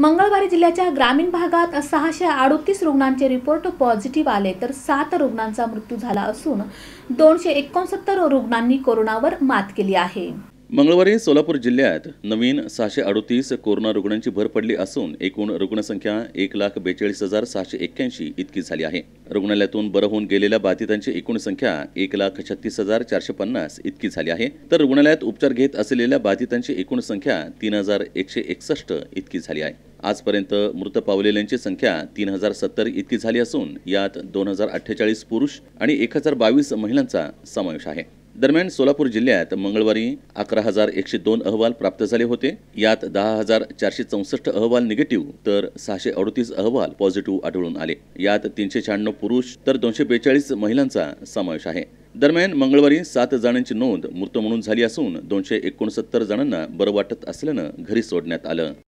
मंगळवारी जिल्ह्याच्या ग्रामीण भागात सहाशे अडोतीस रुग्णांचे रिपोर्ट पॉझिटिव्ह आले तर सात रुग्णांचा मृत्यू झाला असून दोनशे एकोणसत्तर रुग्णांनी कोरोनावर मात केली आहे मंगळवारी सोलापूर जिल्ह्यात नवीन सहाशे अडोतीस कोरोना रुग्णांची भर पडली असून एकूण रुग्णसंख्या एक लाख बेचाळीस हजार सहाशे एक्क्याऐंशी इतकी झाली आहे रुग्णालयातून बरं होऊन गेलेल्या बाधितांची एकूण संख्या एक लाख छत्तीस हजार चारशे पन्नास इतकी झाली आहे तर रुग्णालयात उपचार घेत असलेल्या बाधितांची एकूण संख्या तीन हजार एकशे एकसष्ट इतकी झाली आहे आजपर्यंत मृत पावलेल्यांची संख्या तीन हजार सत्तर इतकी झाली असून यात दोन हजार अठ्ठेचाळीस पुरुष आणि एक हजार बावीस महिलांचा समावेश आहे दरम्यान सोलापूर जिल्ह्यात मंगळवारी अकरा हजार एकशे दोन अहवाल प्राप्त झाले होते यात दहा हजार चारशे चौसष्ट अहवाल निगेटिव्ह तर सहाशे अडतीस अहवाल पॉझिटिव्ह आढळून आले यात तीनशे शहाण्णव पुरुष तर दोनशे बेचाळीस महिलांचा समावेश आहे दरम्यान मंगळवारी सात जणांची नोंद मृत म्हणून झाली असून दोनशे एकोणसत्तर जणांना बरं वाटत असल्यानं घरी सोडण्यात आलं